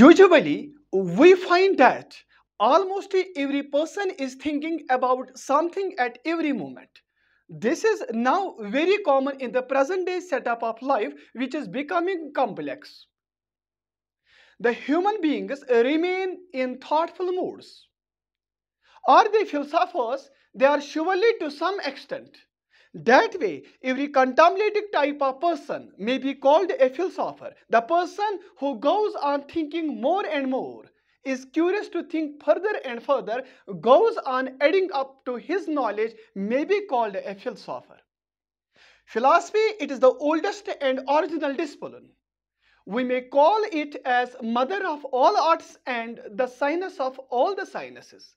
Usually, we find that almost every person is thinking about something at every moment. This is now very common in the present day setup of life which is becoming complex. The human beings remain in thoughtful moods. Are they philosophers? They are surely to some extent. That way, every contemplative type of person may be called a philosopher. The person who goes on thinking more and more, is curious to think further and further, goes on adding up to his knowledge, may be called a philosopher. Philosophy, it is the oldest and original discipline. We may call it as mother of all arts and the sinus of all the sinuses.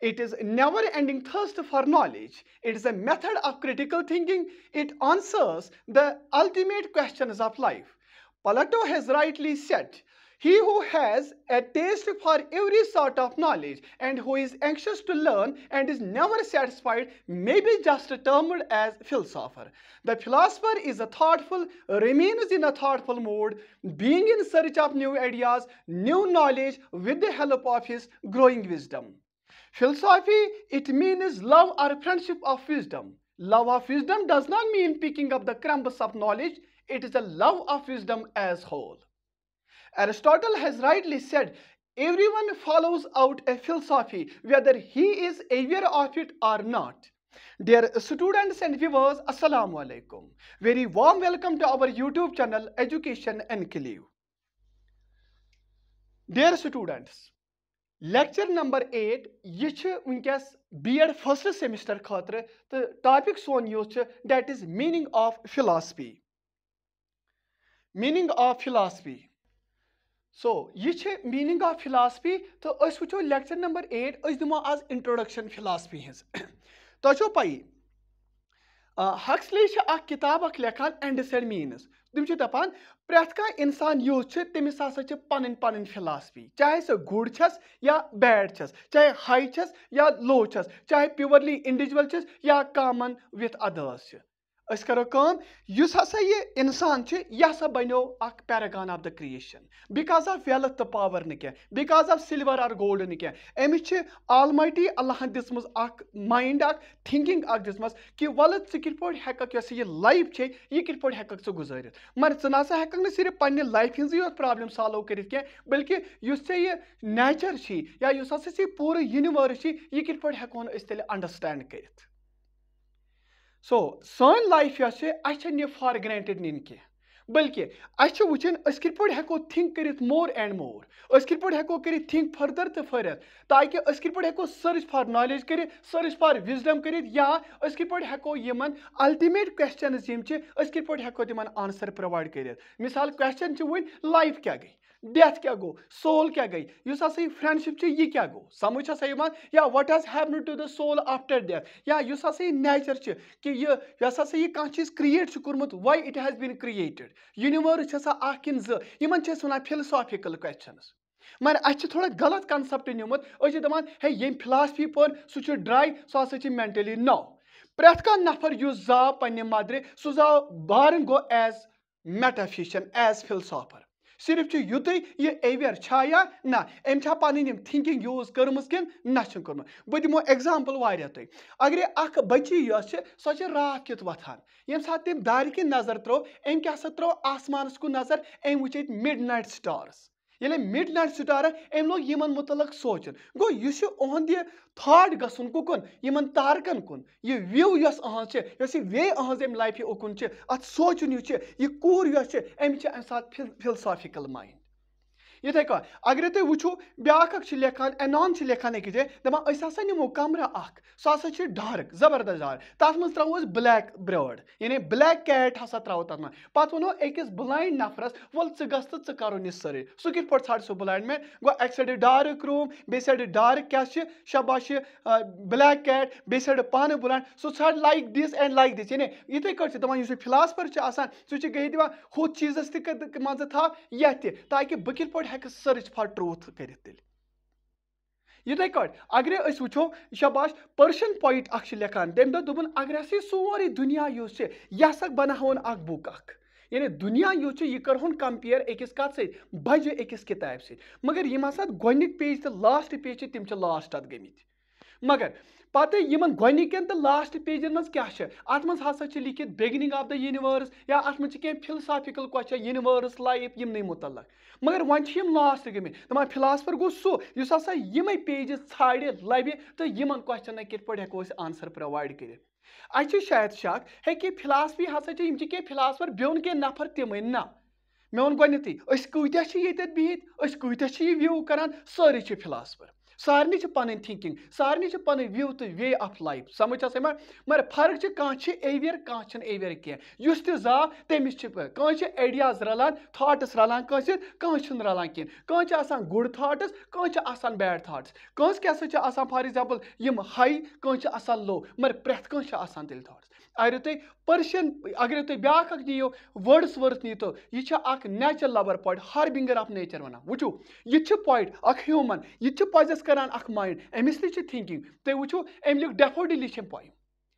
It is never-ending thirst for knowledge. It is a method of critical thinking. It answers the ultimate questions of life. Plato has rightly said, he who has a taste for every sort of knowledge and who is anxious to learn and is never satisfied may be just termed as philosopher. The philosopher is a thoughtful, remains in a thoughtful mood, being in search of new ideas, new knowledge with the help of his growing wisdom. Philosophy, it means love or friendship of wisdom. Love of wisdom does not mean picking up the crumbs of knowledge. It is a love of wisdom as whole. Aristotle has rightly said, everyone follows out a philosophy, whether he is aware of it or not. Dear students and viewers, Assalamu Alaikum. Very warm welcome to our YouTube channel, Education Enclave. Dear students, lecture number eight यह वस B Ed first semester खातर तो topic सोन यह that is meaning of philosophy meaning of philosophy so यह meaning of philosophy तो वो lecture number eight दमो आज इंट्रोडक्शन फिलासफी हज तुम तो पाई हक्सले किताब लेखान एंडस एंड मीनस तुम दपान प्रथ कह इंसान यूज यूथ तमिस हा पन पन फिलासफी चाहे सो गुड छस या बैड छस चाहे हाई छस या लो छस चाहे प्योरली इंडिविजुअल छस या कॉमन विथ अदर्स अस करो कम यस ये इंसान छ यह हसा बनो अख of of the creation because of wealth तो पावर न क्या बिकॉज ऑफ सिल्वर और गोल्ड न क्या अमिस आलमाइटी अल्लाह दिसम माइंड अख थिंकिंग अख कि वल झ पे हेक ये लाइफ है यह कित पे हेक ू गुजारित मगर ँ ना हेक न सिर्फ पे लाइफ हिज प्रॉब्लम सॉल्व कर बल्कि नेचर या इस पूरे यूनिवर्स यह कित पे हेकोन अंडरस्टैंड कर सो सन लाइफ यह अच्छे ये फॉर ग्रांटेड नीन कह बल्कि अच्छे वो कथ पे हेको थिंक कर मोर एंड मोर अस पे हेको कर थिंक फर्दर तो फरत ताकि अस पे हेको सर्च फॉर नॉलेज कर सर्च फॉर विजडम कर या पे हेको इन अल्टिमेट क्वेश्चन यम पे हेको तिम आंसर प्रोवाइड कर मिसाल क्वेश्चन वन लाइफ क्या गई डेथ क्या गो सोल क्या गई इस हा यह फ्रेंडशिप यह क्या गो समझ हसा या what has happen to the soul after death या इस हा यह नेचर कि यह हसा यह कह चीज क्रिएट कर्मुत why it has been created universe हसा अन जमन वन फिलसॉफिकल क्वेश्चन मगर अच्छे थोड़ा गलत कन्सप्ट नमुत दपान हे ये फिलासफी पोन सह ड्राई सह हसा मेंटली नौ प्रथ कह नफर जाव पे मदरि सह जाव बारन गो एज मेटाफिशन एज फिलसॉफर सिर्फ युत यह एवियर छाया ना एम छा पी थिंकिंग यूज कर्म कि ना कर्म बह दमो एग्जाम्पल वह तुम अगर अख बची सो रात कित वथान यम सा तम दार कि नजर त्रो एम क्या त्रो आसमानस कुन नजर एम वुच मिड नाइट स्टार्स ये मिड नाइट स्टार अम लोग इन मुतलक सोचन गो यह थाट गुन कुकुन इन तारकन कुन यह व्यू यस अहज वे अहज अम लाइफ ओकुन अत सोचन यह कूर यह अम फिलसाफिकल माइंड यथे अगर तुम वो ब्याख लेखान एनॉन लेखान अकिस जाए दपा असा नमो कमरा अख सह डार्क जबरदस्त डार्क तथ मं त्रो ब्लैक ब्रड यानी ब्लैक कैट हा त्रो तथ मे पे वो अकिस ब्लाइंड नफरस वो ग कर सर्च सह कथ पे ाड़ सो ब्लाइंड मैन गो अक सड़ डार्क रूम बे सड़ डार्क क्या शबाश ब्लैक कैट बे पान ब्लाइंड सो ाड़ like this and like this यानी इथे दपान फिलासफर सह गई दपा हूँ चीजस तह ताकि बकिल पे ہیٚکہِ سٔرٕچ فار ٹرٛوٗتھ کٔرِتھ تیٚلہِ یِتھَے کٲٹھۍ اگرے أسۍ وٕچھو شباش پٔرشَن پویِٹ اکھ چھِ لیکھان تٔمۍ دوٚپ دوٚپُن اگر ہسا یہِ سورُے دُنیا یُس چھِ یہِ ہسا بناوہون اکھ بُک اکھ یعنی دُنیا یُس چھُ یہِ کَرہون کَمپِیر أکِس کَتھ سۭتۍ بَجہِ أکِس کِتابہِ سۭتۍ مگر یِم ہسا گۄڈنِکۍ پیج تہٕ لاسٹ پیج چھِ تِم چھِ لاسٹ اَتھ گٔمٕتۍ مگر पता इन तो लास्ट पेजन मज क्या अत मज लिखित बिगनिंग आफ द यूनिवर्स या अत मे कह फिलसाफिकल क्वेश्चन यूनिवर्स लाइफ इमन मुतल मगर वह लास्ट गम फिलासफर गो सूस हा यम पेजस छाड़े लबि तो इन क्वेश्चन कित पे हेको आंसर प्रोवाइड कर अच्छे शायद शक हे फिलासफी हसा कह फिलासफर बोन कह नफर तम ना मे वो गोनती कूत्या ये बिहत कूत्या व्यू कर सारे फिलासफर सारे पे थिंकिंग सारे पे व्यू तो वे आफ लाइफ समझ आ मगर फर्क कह एवियर कहें एवियर कह जा तमिस कह आइडियाज रलान थाट्स रलान कह रलान कहें कह गुड थाट्स कह बैड थाट्स क्या फार एग्जाम्पल यम हाई कह लो मगर प्रेथ तेल थाट्स अगर तुम पर्शियन अगर तुम ब्या नियो वर्ड्स वर्थ नीतो यह natural lover point harbinger of nature वन वो यह पॉइंट अ ह्यूमन यह पजस کران اخ مایِنٛڈ أمِس تہِ چھِ تھِنٛکِنٛگ تُہۍ وٕچھِو أمۍ لیوٚکھ ڈیفوڈِلی چھِ پویم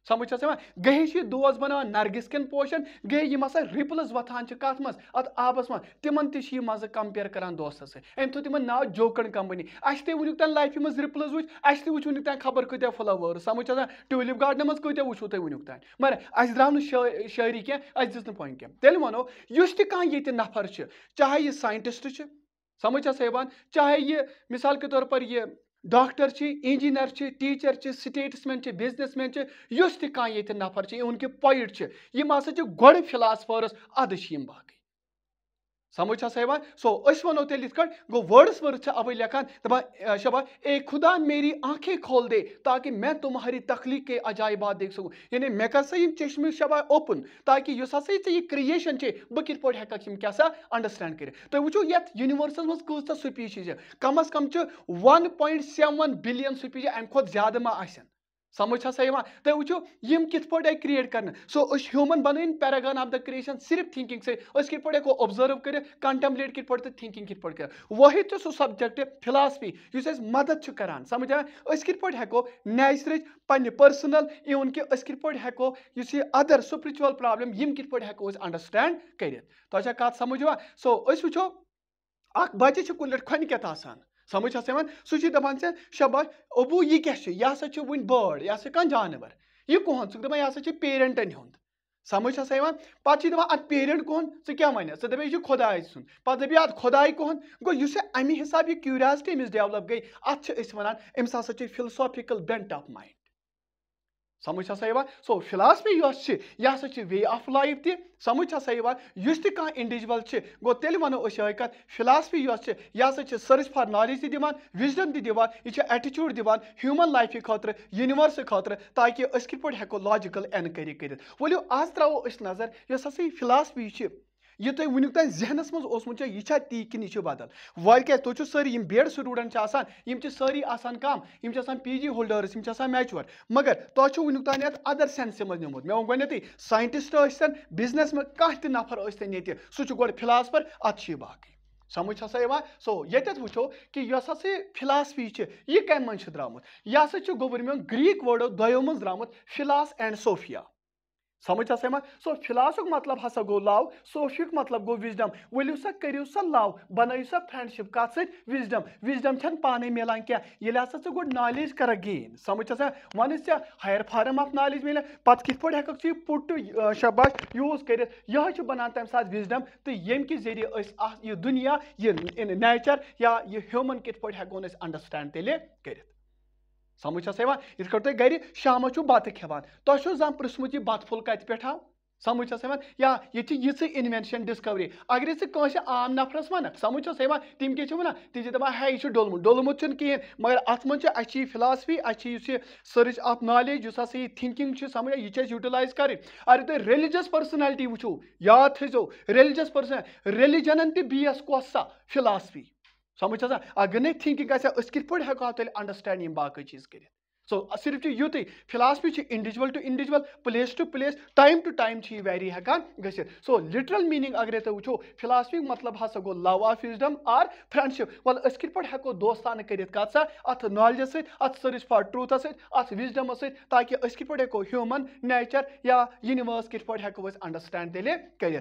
سمجھ حظ یِوان گٔے چھِ دوس بَناوان نرگِس کٮ۪ن پوشَن گٔے یِم ہَسا رِپلٕز وۄتھان چھِ کَتھ منٛز اَتھ آبَس منٛز تِمَن تہِ چھِ یہِ مَزٕ کَمپِیر کَران دوستَس سۭتۍ أمۍ تھوٚو تِمَن ناو جوکَن کَمپٔنی اَسہِ تہِ وٕنیُک تانۍ لایفہِ منٛز رِپلٕز وٕچھ اَسہِ تہِ وٕچھو نہٕ تانۍ خبر کۭتیٛاہ فٕلاوٲرٕس سمجھ حظ ٹیوٗلِپ گاڈنَن منٛز کۭتیٛاہ وٕچھو تۄہہِ وٕنیُک تانۍ مگر اَسہِ درٛاو نہٕ شٲ شٲعری کینٛہہ اَسہِ دِژ نہٕ پویِنٛٹ کینٛہہ تیٚلہِ وَنو یُس تہِ کانٛہہ ییٚتہِ نفر چھِ چاہے یہِ ساینٹِسٹ چھِ समझ आ चाहे ये मिसाल के तौर पर ये doctor engineer teacher statesman businessman यह तह नफर उनके पोइट यम हा गोड़ फिलासफर्स अद बाकी سمجھ آسا یِوان سو أسۍ وَنو تیٚلہِ یِتھ کٲٹھۍ گوٚو وٲڈَس ؤرٕس چھِ اَوَے لیکھان دَپان شبا اے خُدا میری آنکھے کھول دے تاکہِ مےٚ تُمہارِ تخلیٖق کے عجایبات دیکھ سکوٗ یعنی مےٚ کر سا یِم چٔشمہٕ شبا اوپُن تاکہِ یُس ہسا ژےٚ یہِ کرٛییشَن چھے بہٕ کِتھ پٲٹھۍ ہٮ۪کَکھ یِم کیٛاہ سا انڈرسٹینڈ کٔرِتھ تُہۍ وٕچھِو یَتھ یوٗنِؤرسَس منٛز کۭژاہ سُپیٖشیٖز چھِ کَم از کَم چھِ one point seven billion species اَمہِ کھۄتہٕ زیادٕ ما آسن समझ हसा तुम वो यम कित आई क्रिएट कर सो ह्यूमन बन पैरागान ऑफ द क्रिएशन सिर्फ थिंकिंग से पे हको ऑब्जर्व कर कंटम्पलेट कित पे तो थिंकिंग कित पे कर वही तो सो सब्जेक्ट फिलासफी इस मदद कर समझ कित पे हेको नैचर पे पर्सनल इवन कि कित पे हको इस अदर स्पिरिचुअल प्रॉब्लम यम कित पे हेको अंडरस्टैंड कर तथा समझ सो वो अ बच्चे कुल खोन क्या समझ आसे मन सुचि दपान से शबाश अबू ये क्या यह हसा वन बर्ड यह हसा कह जानवर यह कौन सह दपान यह हसा पेरेंटन हूं समझ हसा यहां पे दपान अत पेरेंट कौन ऐ क्या वन ऐ दपे यह खुदाय सुन पे दपे अत खुदाय कौन गो इस अमि हिसाब यह क्यूरियासिटी अमिस डेवलप गई अत वन अम्स हसा फिलसॉफिकल बेंट ऑफ माइंड समझ हसा यहाँ सो फिलासफी यह हा वे आफ लाइफ त समझ हसा यहाँ इस कह इंडिजल गो ते वनो हकत फिलासफी यह हा सर्च फार नॉलेज तिवान विजडम तिवान यह एटिट्यूड दिवान ह्यूमन लाइफ खुद यूनिवर्स खुद ताकि कित लॉजिकल एनकरी करो आज त्रो नजर इस हा फिलासफी यह तुम वुनिक तक जहनस मज यह ती कि यह बदल वाल क्या तुम सारी बेड स्टूडेंट आम सारी आसान कम यम पी जी होल्डर्स यम मगर तुम वुनिक तक अदर सेंस मज नोमुत मे गोते साइंटिस्ट बिजनेस में कह नफर ये सह गो फिलासफर अत बाकी समझ हसा यहाँ सो ये वो कि फिलासफी यह कम मं यह हसा गोबर ग्रीक वर्डो दो मं फिलास एंड सोफिया समझ हा मा सो फिलास मतलब हा गो लव सोशुक मतलब गो विजडम वलिव सा करू सा लव बनु सा फ्रेंडशिप कत सजडम विजडम छ पान मिलान क्या ये हा ऐसे गो नॉलेज कर गेन समझ हा वन ऐसे हायर फार्म आफ नॉलेज मिले पत् कित पे पुट शबाश यूज कर यह बनान तमें सात विजडम तो यम कि जरिए दुनिया यह नेचर या यह ह्यूमन कित पे हेकोन अंडरस्टैंड तेल कर समझ आ ये कर गि शाम बत खेवान तुम जान पृछमुत यह बत फुल कत पे आव समझ आ या ये यीच इन्वेंशन डिस्कवरी अगर ऐसे आम नफरस वन समझ आ तम क्या वन तम दपान है यह डोलमुत डोलमुत कहें मगर अत मे अच्छे फिलासफी अच्छे अच्छी सर्च आफ नॉलेज इस ये थिंकिंग समझ यह यूटिलाइज कर अगर तुम रिलिजस पर्सनैलिटी वो याद थो रिलिजस पर्सन रिलिजन तो बीस कस सा फिलासफी समझ अगर नहीं थिंकिंग आसि कित पे अंडरस्टैंड बाकी चीज कर सो सिर्फ युत philosophy individual to individual place to place time to time very हेकान गो लिटरल मीनिंग अगर वो फिलासफी मतलब हा गो love of wisdom or friendship वल अस कथ पे दोस्तान कर अत नॉलेज सत सर्च फॉर ट्रूथ सत विजडम ताकि पे हको ह्यूमन नेचर या यूनिवर्स कथ पे हको अंडरस्टैंड तेल कर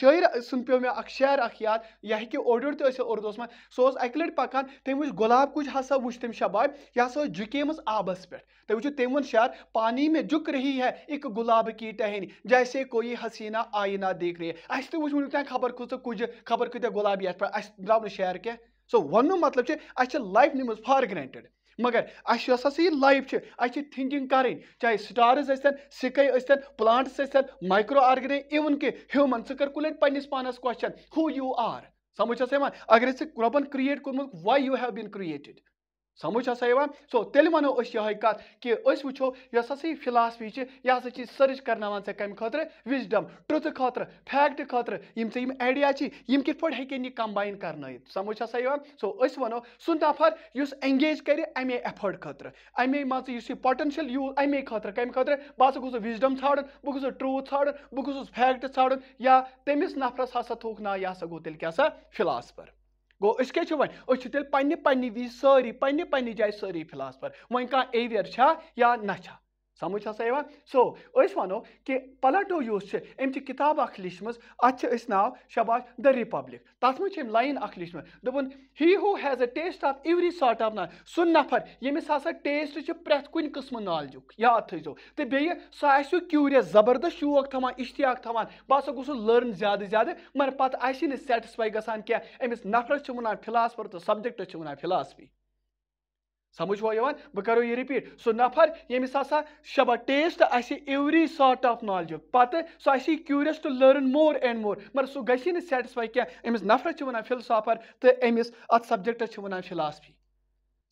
शायर सुन पे मे शायर याद यह हे ओडूर उर्दूस मे सह अक लट पकान तुम वो गुलाब कुछ हा वो तम शबाब यह हा जुकेम आबस बरस पे तब तो तेवन शार पानी में झुक रही है एक गुलाब की टहनी जैसे कोई हसीना आईना देख रही है अस वो तो खबर कस कुछ खबर कूत तो गुलाब पे अस द्राव नार क्या सो वन मतलब अच्छे लाइफ निम फॉर ग्रांटेड मगर अस ये लाइफ अच्छे थिंकिंग करें चाहे स्टार्ज अन सिके अन प्लांट्स अन माइक्रो ऑर्गेनिक इवन कि ह्यूमन सो कर पानस क्वेश्चन हु यू आर समझ अगर रबन क्रिएट कोर्मुत why you have been created समझ हसा सो तेल वो ये कत कि वो इस हसा फिलासफी यह हसा सर्च करना ऐसे कम खत विजडम ट्रुथ खत फैक्ट खत यम आइडिया कि हेकन यह कम्बाइन कर समझ हसा सो वनो सह नफर इस एंगेज कर अमे एफर्ट खत अमे मान इस पोटेंशियल यूज अमे खत कम खत बह सो गुस विजडम झाड़न बह गुस ट्रूथ झाड़न बह गुस फैक्ट झाड़न या तेमिस नफरस हा थ ना यह हसा गो तेल क्या सा फिलासफर गो क्या वे तेल पे पन्ने वि सारी पन्ने पन्ने जाए सारी फिलासफर वन कह एवियर या ना समझ सो वनो कि पलटो यूस अम किताब लिचम अत नाव शबाश द रिपब्लिक तथ मे लाइन लिचम दोपन he who has a taste of every sort of knowledge सू नफर यमिस हा टेस्ट प्रेथ कुन कस्म नॉलेजुक याद थो तो बे सो क्यूरियस जबरदस्त शौक थवान इश्तियाक थवान बह हसा गोस लर्न ज्यादा ज्यादा मगर पे आसफाई गान कह अमिस नफरस वन फिलासफर तो सब्जेक्टस वन philosophy Samujh wa yavan? Bı karo ye repeat. So nafar yemis asa shaba taste asi every sort of knowledge. Patı so asi curious to learn more and more. Mar so gashi ne satisfy kya? Emis nafra çı vana philosopher te emis at subject çı vana philosophy.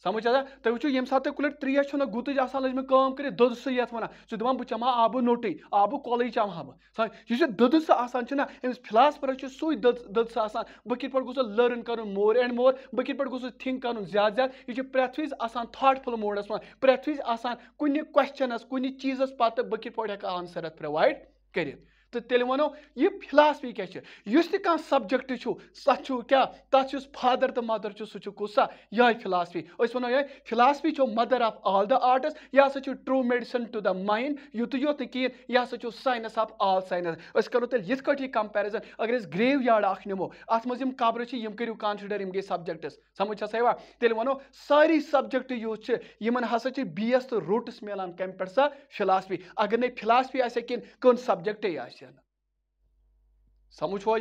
समझ आ तुम वो ये साथ कुल कुलट त्रेश गुत लज कम कर दोद से one सह दपान बह चमा आबू नोट आब कल चम बह यह दोद से अमिस फिलासफर सू दुद से बह कत पे लर्न कर मोर एंड मोर बह कत पे गोस थिंक कर ज्यादा ज्यादा यह प्रेथ वज थाटफुल मोडस मे प्रेथ वज कुछ कोशचनस कुछ चीजस पे बह कत पे आंसर अत प्रोवाइड कर तो तेल वनो यह फिलासफी क्या तो इस कह सब्जेक्ट क्या तथ फादर तो मदर सह कुछ सा यह फिलासफी वो ये philosophy mother of all the arts यह हा true medicine to the mind युत योत कहें यह हा साइनस ऑफ ऑल साइनस करो तेल इथ पे कंपेरिजन अगर ग्रेव यार्ड अख नमो अत मे कब्र करू कॉन्सिडर गई सब्जेक्टस समझ हसा तेल वनो सारी सब्जेक्ट यूज इन हसा बेस तो रूट्स मिलान कम पे सा फिलासफी अगर नई फिलासफी आ कौन सब्जेक्टे आ समझ वो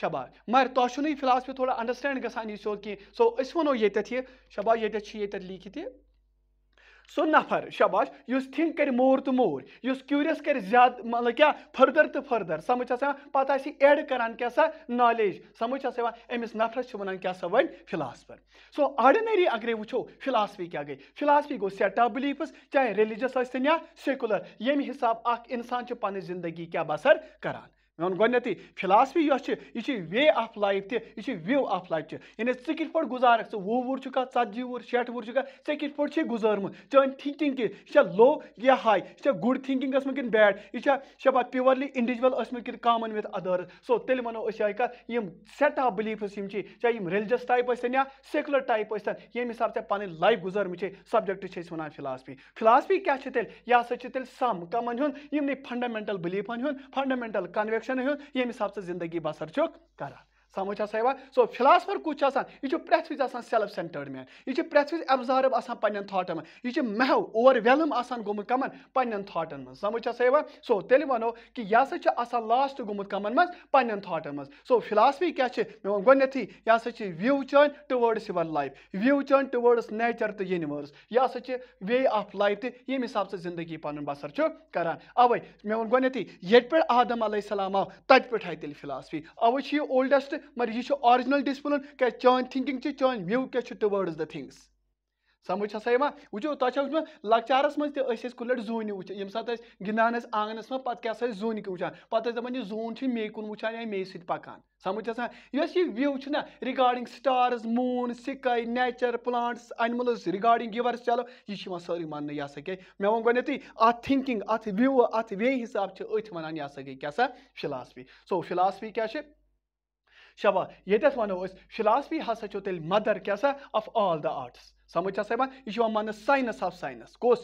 शबाश मगर तुम फिलहाल पे थोड़ा अंडरस्टैंड गसान सो कह सो अस ये शबाश ये लिखित सो नफर शबाश उस थिंक कर मोर तो मोर उस क्यूरियस कर ज्यादा मतलब क्या फर्दर तो फर्दर समझ पता एड कर क्या सा नॉलेज समझ अमिस नफरस वन क्या सा वन फिलासफर सो आर्डनरी अगर वो फिलासफी क्या गई फिलासफी गो सेट ऑफ बिलीफस चाहे रिलीजस या सेकुलर ये हिसाब अ इंसान क्या बसर करान वन गोटे फिलासफी यह वे आफ लाइफ तह व्यू आफ लाइफ तह यानी ऐ कथ पे गुजार ऐ वु वुर चजी वुर शेठ वुर ऐ कथ पे गुजारम चन थिंकिंग कि लो या हाई यह गुड थिंकिंग कि बैड यह प्योरली इंडिविजुअल कि कॉमन विथ अदर्स सो तेल वो कम सेट ऑफ बिलीफ्स चाहे रिलीजस टाइप या सेकुलर टाइप ये हिसाब से पे लाइफ गुजारम सब्जेक्ट वन फिलासफी फिलासफी क्या तेल यह सम कमन हूँ फंडामेंटल बिलीफन फंडामेंटल कन्वेक्शन अच्छा नहीं हो ये मिस आपसे जिंदगी बसर चौक करा समझ आ सो फिलासफर कुछ यह प्रेथ वज सेल्फ सेंटर्ड मैन यह प्रेथ वज एब्जार्व पन्न थाटन यह महव ओवरवेलम गोमुत कमन पन्न थाटन मज समझ आ सो ते वो कि यह सा हसा लास्ट गोमुत कमन मज पन्न थाटन मज सो फिलासफी क्या है मे वो गोथे यह हसा व्यू चर्न टुवर्ड्स युवर लाइफ व्यू चर्न टुवर्ड्स नेचर तो यूनिवर्स यह सा वे आफ लाइफ तो ये हिसाब से जिंदगी पुन बसर कर अवे मे वो गोथे ये पे आदम आव तथ पे तेल फिलासफी अवे ओलडस्ट मगर यह आरजिनल डिसिप्लिन क्या चौन थिंकिंग चौन व्यू क्या टुवर्ड्स द थिंग्स समझ सा यहाँ वो तुम वो लकचारस मज तुम जून वो ये सात गिंदान आंगन में पे क्या जून के वह पे दपान यह जून मे कुन वा या मे सकान समझ सा इस यह व्यू ना regarding stars moon sky nature plants animals regarding गिवर्स चलो यह सारी मान यह सा क्या मे वो गोते अत थिंकिंग अत व्यू अत वे हिसाब से अथ वन यह हसा गई क्या सा फिलासफी सो फिलासफी क्या شباب ییٚتٮ۪تھ وَنو أسۍ فِلاسفی ہسا چھو تیٚلہِ مَدر کیٛاہ سا آف آل دَ آرٹٕس سَمٕجھ چھا سا یِوان یہِ چھُ یِوان ماننہٕ ساینَس آف ساینَس کُس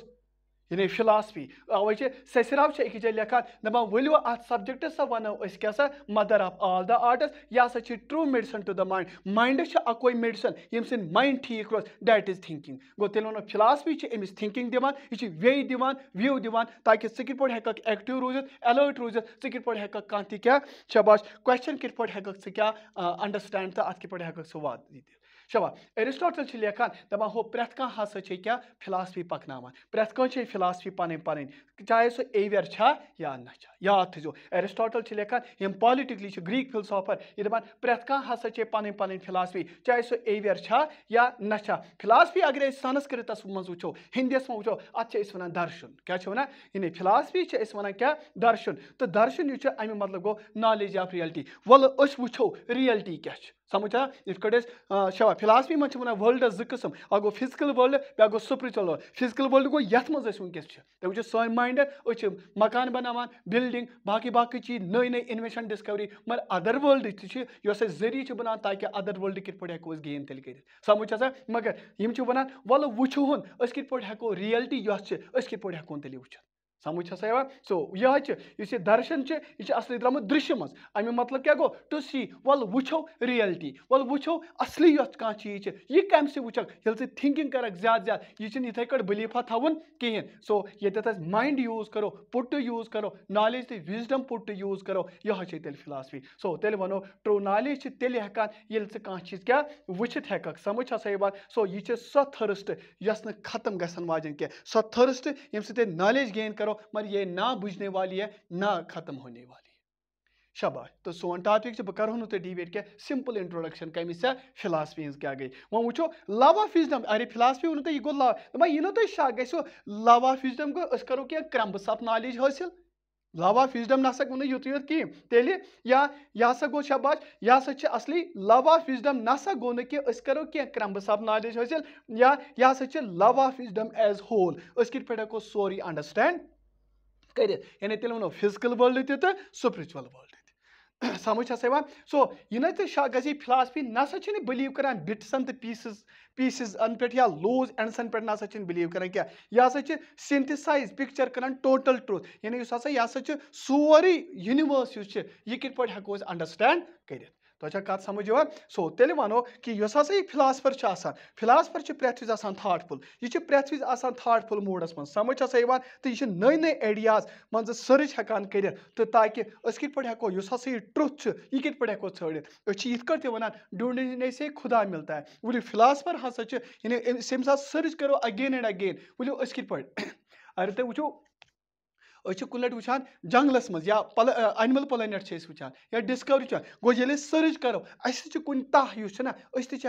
یعنی فلاسفی اوے چھ سسراو چھ اکی جے لکھان دپان ؤلو ات سبجیکٹ سا ونو اس کیٛاہ سا mother of all the arts یہِ ہسا چھِ true medicine to the mind مایِنٛڈس چھِ اَکوے میڈیسن یم سۭتۍ مائنڈ ٹھیک روز دیٹ از تھنکنگ گو تیٚلہِ وَنو فِلاسفی چھ امس تھنکنگ دیوان یہِ چھ وے دیوان ویو دیوان تاکہ سکر کِتھ پٲٹھۍ ایکٹیو ایٚکٹِو الرٹ ایٚلٲٹ سکر ژٕ کِتھ کانتی کیا کانٛہہ شاباش کوسچن کر پٲٹھۍ ہٮ۪کَکھ سکیا انڈرسٹینڈ تا ات کی کِتھ پٲٹھۍ سو وات واتنٲیِتھ شوا ایرسٹاٹل چھِ لیکھان دَپان ہو پرٛٮ۪تھ کانٛہہ ہسا چھِ کیٛاہ فِلاسفی پَکناوان پرٛٮ۪تھ کٲنٛسہِ چھے فِلاسفی پَنٕنۍ پَنٕنۍ چاہے سُہ ایویر چھا یا نہ چھا یاد تھٲیزیو ایرسٹاٹل چھِ لیکھان یِم پالِٹِکلی چھِ گریٖک فِلسافر یہِ دَپان پرٛٮ۪تھ کانٛہہ ہسا چھے پَنٕنۍ پَنٕنۍ فِلاسفی چاہے سُہ ایویر چھا یا نہ چھا فِلاسفی اگر أسۍ سَنسکرتَس منٛز وٕچھو ہِندیَس منٛز وٕچھو اَتھ چھِ أسۍ وَنان درشُن کیٛاہ چھِ وَنان یعنی فِلاسفی چھِ أسۍ وَنان کیٛاہ درشُن تہٕ درشُن یُس چھُ اَمیُک مطلب گوٚو نالیج آف رِیَلٹی وَلہٕ أسۍ وٕچھو رِیَلٹی کیٛاہ چھِ سمجھ آ یہ کٹ شوا فلاسفی من ونان ورلڈس زٕ قٕسم اکھ گوٚو فِزکل ورلڈ بیاکھ گوٚو سپرچُول ورلڈ فِزکل ورلڈ گوٚو یتھ منٛز أسۍ وٕنکیٚس چھِ تِم چھِ سٲنۍ ماینڈ أسۍ چھِ مکان بناوان بِلڈِنٛگ باقٕے باقٕے چیٖز نٔے نٔے اِنوینشن ڈِسکوری مگر ادر ورلڈ تہِ چھِ یۄس أسۍ ذٔریعہٕ چھِ بنان تاکہِ ادر ورلڈ کِتھ پٲٹھۍ ہٮ۪کو أسۍ گین تیٚلہِ کٔرِتھ سمجھ ہسا مگر یِم چھِ وَنان وَلہٕ وٕچھو ہُن أسۍ کِتھ پٲٹھۍ ہٮ۪کو رِیَلٹی یۄس چھِ أسۍ کِتھ پٲٹھۍ ہٮ۪کون تیٚلہِ وٕچھِتھ समझ हसा यहां सो यह इस दर्शन असल द्राम दृश्य मज अमु मतलब क्या गो टू तो सी वल वो रियलिटी वल वो असली यो कह चीज यह कम से वो ये थिंकिंग कर ज्यादा ज्यादा यह इत बलीफा बिलीफा थवन कहें सो ये माइंड यूज करो पुट टू यूज करो नॉलेज तो विजडम पुट टू यूज करो यह फिलासफी सो तेल वनो ट्रू नॉलेज तेल हेकान ये कह चीज क्या वुचित हेक समझ हसा यह सो यह सो थर्स्ट यस खत्म गाजन कह क्या सो थर्स्ट ये नॉलेज गेन करो करो मगर ये ना बुझने वाली है ना ख़त्म होने वाली है शबाश तो सोन टापिक बहु ना डिबेट क्या सिंपल इंट्रोडक्शन कम सा फिलासफी हज क्या गई वो वो लव ऑफ विजडम अरे फिलासफी वो यह गो लव दपा यह तुम शक ग लव ऑफ विजडम गो करो क्या क्रम्बस सप नॉलेज हासिल लव ऑफ विजडम ना वो यु युत कहें तेल या यह सा गो शबाश यह सा असली लव ऑफ विजडम ना सा गो ना करो क्या क्रम्बस सप नॉलेज हासिल या यह सा love of wisdom as whole अस कत पे सोरी अंडरस्टैंड कर यानी फिजिकल वर्ल्ड ते तो स्पिरिचुअल वर्ल्ड ते समझ हसा यहां सो यह गई फिलासफी नसा बिलीव कर बिट्सन तो पीसिस पीसज पे या लूज एंडसन पे ना बिलीव कर क्या यह सिंथिसाइज पिक्चर कर टोटल ट्रूथ यानी हसा यह सोरे यूनिवर्स यह कत पे हेको अंडरस्टैंड करित तो कत समझ सो तेल वनो कि इस हाँ यह फिलासफर फिलासफर प्रथ वज थाटफुल यह प्रथ वज थाटफुल मूडस मं समझ हाँ यह तो यह नई नई आइडियाज मन सर्च हेकान कर ताकि कत पे हेको इस हाँ यह ट्रुथ यह कत पे हेको ड़ित ये कत वन ढूंढने से खुदा मिलता है वो फिलासफर हाँ हसा सर्च करो अगेन एंड अगेन वो कत पे अगर तुम वो कुल वुचान जंगलस मज या पल एनिमल प्लानेट वुचान या डिस्कवरी गो ये सर्च करो अस तह यह ना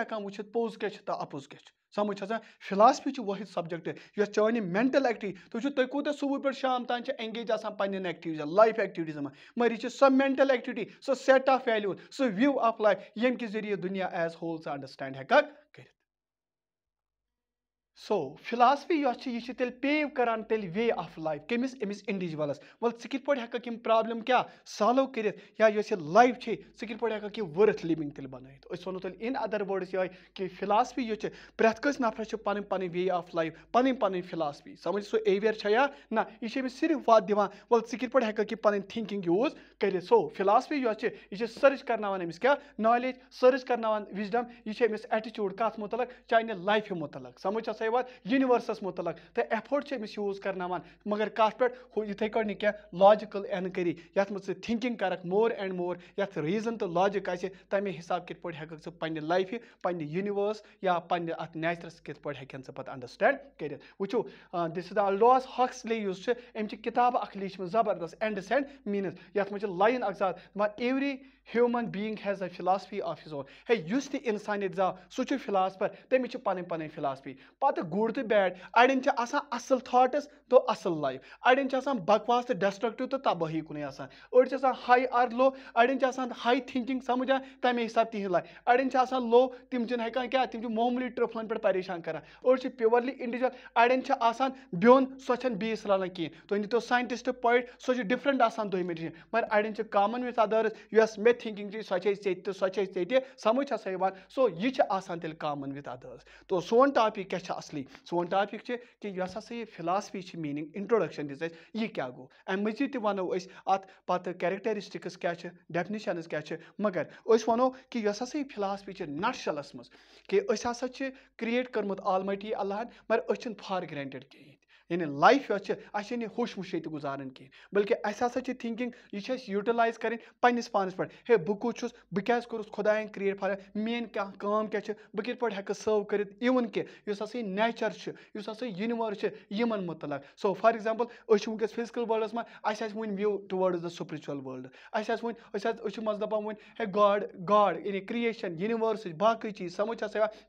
अकान वो पोज क्या तो अपोज क्या समझ आ फिलासफी वह सब्जेक्ट यस चान मेंटल एक्टिव तुम तुम कूत सुबह पे शाम तान एंगेज आ पन्न एक्टिविटीज लाइफ एक्टिविटीज मे मगर सो मेंटल एक्टिविटी सो सेट ऑफ वैल्यूज सो व्यू ऑफ लाइफ यम कि जरिए दुनिया एज होल से अंडरस्टैंड हेक कर سو فِلاسفی یۄس چھِ یہِ چھِ تیٚلہِ پیو کران تیٚلہِ وے آف لایف کٔمِس أمِس اِنڈِجوَلَس وَل ژٕ کِتھ پٲٹھۍ ہٮ۪کَکھ یِم پرٛابلِم کیٛاہ سالو کٔرِتھ یا یۄس یہِ لایف چھے ژٕ کِتھ پٲٹھۍ ہٮ۪کَکھ یہِ ؤرٕتھ لِوِنٛگ تیٚلہِ بَنٲیِتھ أسۍ وَنو تیٚلہِ اِن اَدَر وٲڈٕس یِہوٚے کہِ فِلاسفی یۄس چھِ پرٛٮ۪تھ کٲنٛسہِ نفرَس چھِ پَنٕنۍ پَنٕنۍ وے آف لایف پَنٕنۍ پَنٕنۍ فِلاسفی سَمجھ سُہ ایوِیر چھےٚ یا نہ یہِ چھِ أمِس صرف وَتھ دِوان وَل ژٕ کِتھ پٲٹھۍ ہٮ۪کَکھ یہِ پَنٕنۍ تھِنٛکِنٛگ یوٗز کٔرِتھ سو فِلاسفی یۄس چھِ یہِ چھِ سٔرٕچ کَرناوان أمِس کیٛاہ نالیج سٔرٕچ کَرناوان وِزڈَم یہِ چھِ أمِس ایٹِچوٗڈ کَتھ متعلق چانہِ لایفہِ متعلق سَمجھ ہَسا گٔے وَتھ یوٗنِؤرسَس مُتعلق تہٕ اٮ۪فٲٹ چھِ أمِس یوٗز کَرناوان مگر کَتھ پٮ۪ٹھ ہُہ یِتھَے کٔٹھۍ نہٕ کینٛہہ لاجِکَل اینکٔری یَتھ منٛز ژٕ تھِنٛکِنٛگ کَرَکھ مور اینٛڈ مور یَتھ ریٖزَن تہٕ لاجِک آسہِ تَمے حِساب کِتھ پٲٹھۍ ہٮ۪کَکھ ژٕ پنٛنہِ لایفہِ پنٛنہِ یوٗنِوٲرٕس یا پنٛنہِ اَتھ نیچرَس کِتھ پٲٹھۍ ہٮ۪کن ژٕ پَتہٕ اَنڈَرسٹینٛڈ کٔرِتھ وٕچھِو دِس دا الڈاس ہاکسلے یُس چھُ أمۍ چھِ کِتابہٕ اَکھ لیٖچھمٕژ زبردَست اینڈٕس اینٛڈ میٖنٕز یَتھ منٛز چھِ لایِن اَکھ زیادٕ دَپان every human being has a philosophy of his own ہے یُس تہِ اِنسان ییٚتہِ زاو سُہ چھُ فِلاسفَر تٔمِس چھِ پَنٕنۍ پَنٕنۍ فِلاسفی पात गुड़ तो बैड अड़न असल थाटस तो असल लाइफ अड़न बकवास तो डेस्ट्रक्टिव तो तबाही कुन अड़ हाई आर् लो अड़न हाई थिंकिंग समझा तमें हिसाब तिहद लाइफ अड़न लो तम हेकान क्या तम मोमूली ट्रिफलन पे परेशान कर अड़ प्योरली इंडिविजुअल अड़न बोन सो बीस रलान कह तुम नो पॉइंट सो डिफरेंट आसान दुम मगर अड़न कॉमन विथ अदर्स यस मे थिंकिंग सो सो समझ सो यह तेल कॉमन विथ अदर्स तो सोन टॉपिक क्या اصلی سون ٹاپِک چھِ کہِ یۄس ہسا یہِ فِلاسفی چھِ میٖنِنٛگ اِنٹرٛوڈَکشَن دِژ اَسہِ یہِ کیٛاہ گوٚو اَمہِ مٔزیٖد تہِ وَنو أسۍ اَتھ پَتہٕ کیریکٹَرِسٹِکٕس کیٛاہ چھِ ڈٮ۪فنِشَنٕز کیٛاہ چھِ مگر أسۍ وَنو کہِ یۄس ہسا یہِ فِلاسفی چھِ نَٹ شَلَس منٛز کہِ أسۍ ہسا چھِ کرٛیٹ کٔرمٕژ آلمٲٹی اللہَن مگر أسۍ چھِنہٕ فار گرٛٮ۪نٹِڈ کِہیٖنۍ यानी लाइफ यस अच्छे होशमुश ये गुजारान कहें बल्कि असा थिंकिंग यह यूटिलाइज करें पन्नस पानस पे हे बह कुछ बह क्या कोर्स खुदायन क्रिएट फल मेन क्या काम क्या बह कत पे सर्व कर इवन कि इस हसा नेचर इस हसा यूनिवर्स इन मुतल सो फॉर एग्जाम्पल वस फिजिकल वर्ल्डस मह one view towards the spiritual world अस वन मज दपान वन हे गॉड गॉड यानी क्रिएशन यूनिवर्स बाकी चीज समझ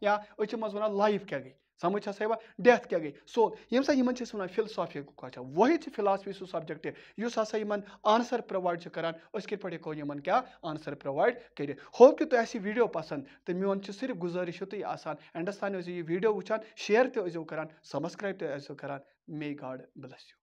या वन लाइफ क्या गई समझ आ डेथ क्या गई सो ये वन फिलसॉफी क्वेश्चन वही फिलासफी सू सब्जेक्ट इस हाँ आंसर प्रोवाइड करान पे हको क्या आंसर प्रोवाइड कर होप कि तुम तो वीडियो पसंद तो मोन सिर्फ गुजारिश युत एंडस तान ये वीडियो तो वो शेयर तो कर सब्सक्राइब तो कर मे गाड ब्लस यू